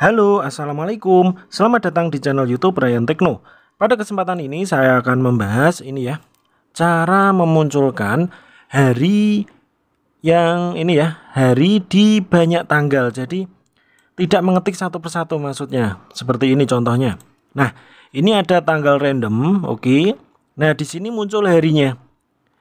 Halo, Assalamualaikum. Selamat datang di channel YouTube Ryan Tekno. Pada kesempatan ini saya akan membahas ini ya, cara memunculkan hari yang ini ya, hari di banyak tanggal. Jadi tidak mengetik satu persatu maksudnya. Seperti ini contohnya. Nah, ini ada tanggal random, oke. Okay. Nah, di sini muncul harinya.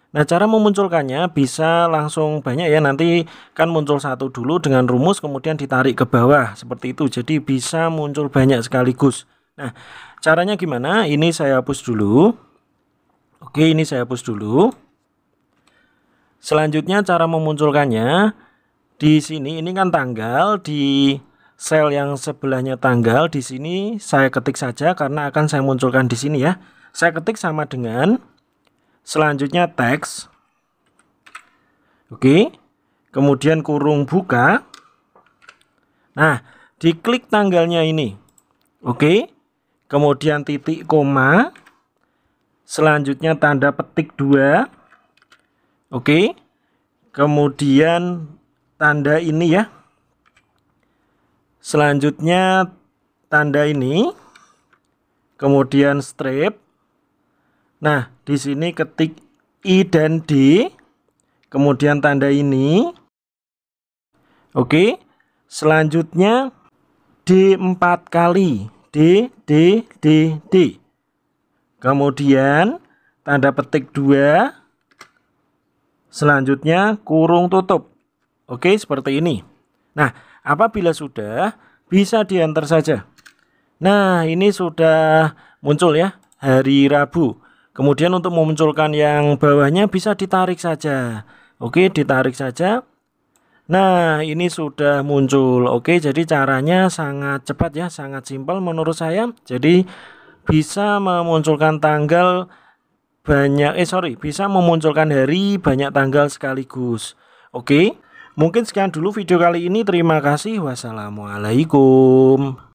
Nah, cara memunculkannya bisa langsung banyak ya. Nanti kan muncul satu dulu dengan rumus kemudian ditarik ke bawah seperti itu. Jadi bisa muncul banyak sekaligus. Nah, caranya gimana? Ini saya hapus dulu. Oke, ini saya hapus dulu. Selanjutnya cara memunculkannya di sini ini kan tanggal di sel yang sebelahnya tanggal di sini saya ketik saja karena akan saya munculkan di sini ya. Saya ketik sama dengan Selanjutnya teks. Oke. Kemudian kurung buka. Nah, diklik tanggalnya ini. Oke. Kemudian titik koma. Selanjutnya tanda petik dua, Oke. Kemudian tanda ini ya. Selanjutnya tanda ini. Kemudian strip. Nah, di sini ketik I dan D, kemudian tanda ini. Oke, selanjutnya D 4 kali. D, D, D, D. Kemudian tanda petik 2. Selanjutnya kurung tutup. Oke, seperti ini. Nah, apabila sudah, bisa diantar saja. Nah, ini sudah muncul ya, hari Rabu kemudian untuk memunculkan yang bawahnya bisa ditarik saja oke ditarik saja Nah ini sudah muncul Oke jadi caranya sangat cepat ya Sangat simpel menurut saya Jadi bisa memunculkan tanggal banyak Eh sorry bisa memunculkan hari banyak tanggal sekaligus Oke mungkin sekian dulu video kali ini Terima kasih Wassalamualaikum